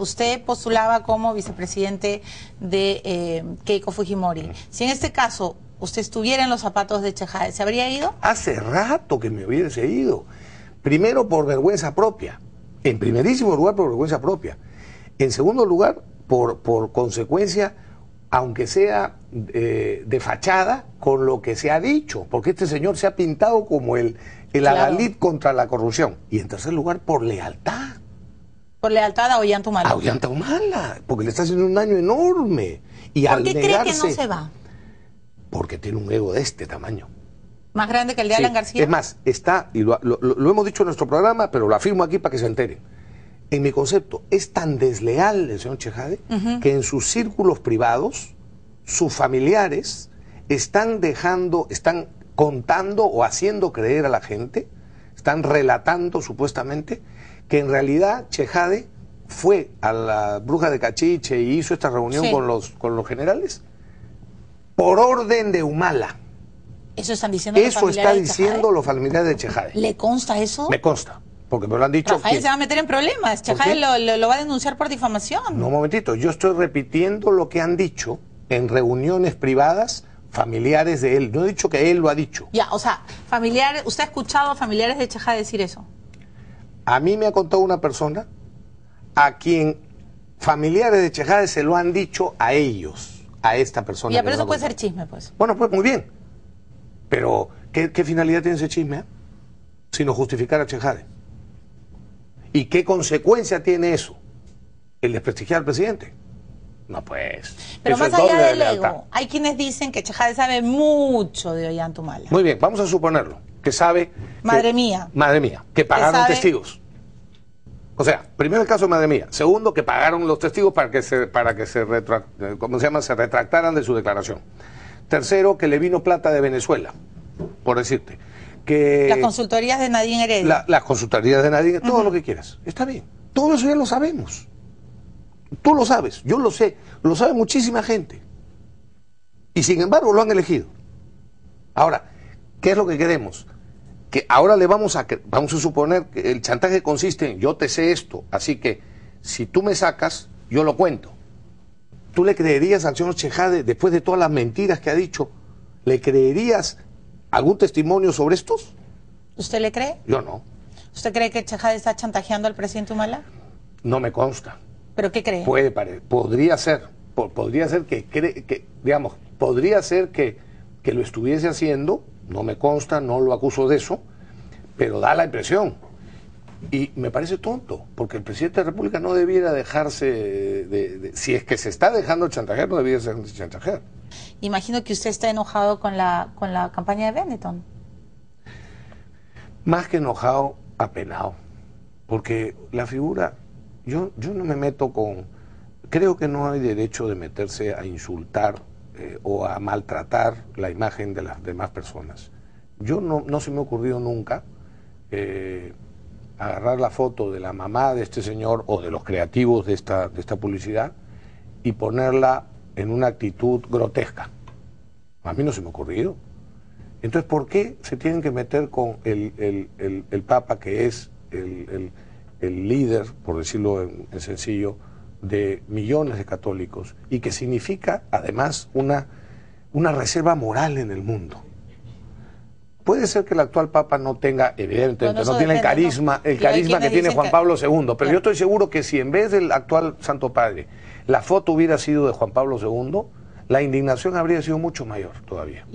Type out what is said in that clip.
usted postulaba como vicepresidente de eh, Keiko Fujimori. Si en este caso usted estuviera en los zapatos de Chejade, ¿se habría ido? Hace rato que me hubiese ido. Primero por vergüenza propia. En primerísimo lugar por vergüenza propia. En segundo lugar, por, por consecuencia, aunque sea eh, de fachada, con lo que se ha dicho, porque este señor se ha pintado como el, el adalid contra la corrupción. Y en tercer lugar, por lealtad por lealtad a Humala. A Humala, porque le está haciendo un daño enorme. Y ¿Por al qué cree que no se va? Porque tiene un ego de este tamaño. ¿Más grande que el de Alan García? Es más, está, y lo, hemos dicho en nuestro programa, pero lo afirmo aquí para que se enteren. En mi concepto, es tan desleal el señor Chejade que en sus círculos privados, sus familiares están dejando, están contando o haciendo creer a la gente, están relatando supuestamente que en realidad Chejade fue a la bruja de Cachiche y hizo esta reunión con, los, con los generales por orden de Humala. Eso están diciendo Eso los está diciendo los familiares de Chejade. ¿Le consta eso? Me consta, porque me lo han dicho. Rafael se va a meter en problemas. Chejade lo, va a denunciar por difamación. No, un momentito. Yo estoy repitiendo lo que han dicho en reuniones privadas familiares de él. No he dicho que él lo ha dicho. Ya, o sea, familiares ¿usted ha escuchado a familiares de Chejade decir eso? A mí me ha contado una persona a quien familiares de Chejade se lo han dicho a ellos, a esta persona. Ya, pero eso puede ser chisme, pues. Bueno, pues muy bien. Pero, ¿qué, finalidad tiene ese chisme? Eh? Sino justificar a Chejade. ¿Y qué consecuencia tiene eso? El desprestigiar al presidente. No, pues. Pero más allá del de ego, hay quienes dicen que Chejade sabe mucho de Ollantumala. Muy bien, vamos a suponerlo que sabe... Madre mía. Madre mía, que pagaron testigos. O sea, primero el caso de Madre Mía. Segundo, que pagaron los testigos para que se, para que se, ¿cómo se, llama? se retractaran de su declaración. Tercero, que le vino plata de Venezuela, por decirte. Que las consultorías de Nadine Heredia. las consultorías de Nadine, todo lo que quieras. Está bien. Todo eso ya lo sabemos. Tú lo sabes, yo lo sé, lo sabe muchísima gente. Y sin embargo lo han elegido. Ahora, ¿qué es lo que queremos? que ahora le vamos a, vamos a suponer que el chantaje consiste en yo te sé esto, así que si tú me sacas, yo lo cuento. ¿Tú le creerías al señor Chejade, después de todas las mentiras que ha dicho, le creerías algún testimonio sobre estos? ¿Usted le cree? Yo no. ¿Usted cree que Chejade está chantajeando al presidente Humala? No me consta. ¿Pero qué cree? Puede, podría ser. podría ser que, que digamos, podría ser que, que lo estuviese haciendo no me consta, no lo acuso de eso, pero da la impresión. Y me parece tonto, porque el presidente de la República no debiera dejarse, de, si es que se está dejando chantajear, no debiera ser chantajear. Imagino que usted está enojado con la, con la campaña de Benetton. Más que enojado, apenado, porque la figura, yo, yo no me meto con, creo que no hay derecho de meterse a insultar eh, o a maltratar la imagen de las demás personas. Yo no, se me ha ocurrido nunca eh, agarrar la foto de la mamá de este señor o de los creativos de esta, de esta publicidad y ponerla en una actitud grotesca. A mí no se me ha ocurrido. Entonces, ¿por qué se tienen que meter con el, Papa, que es el, líder, por decirlo en sencillo, de millones de católicos y que significa además una, una reserva moral en el mundo. Puede ser que el actual Papa no tenga, evidentemente, no, tiene el carisma, el carisma que tiene Juan Pablo II, pero yo estoy seguro que si en vez del actual Santo Padre la foto hubiera sido de Juan Pablo II, la indignación habría sido mucho mayor todavía.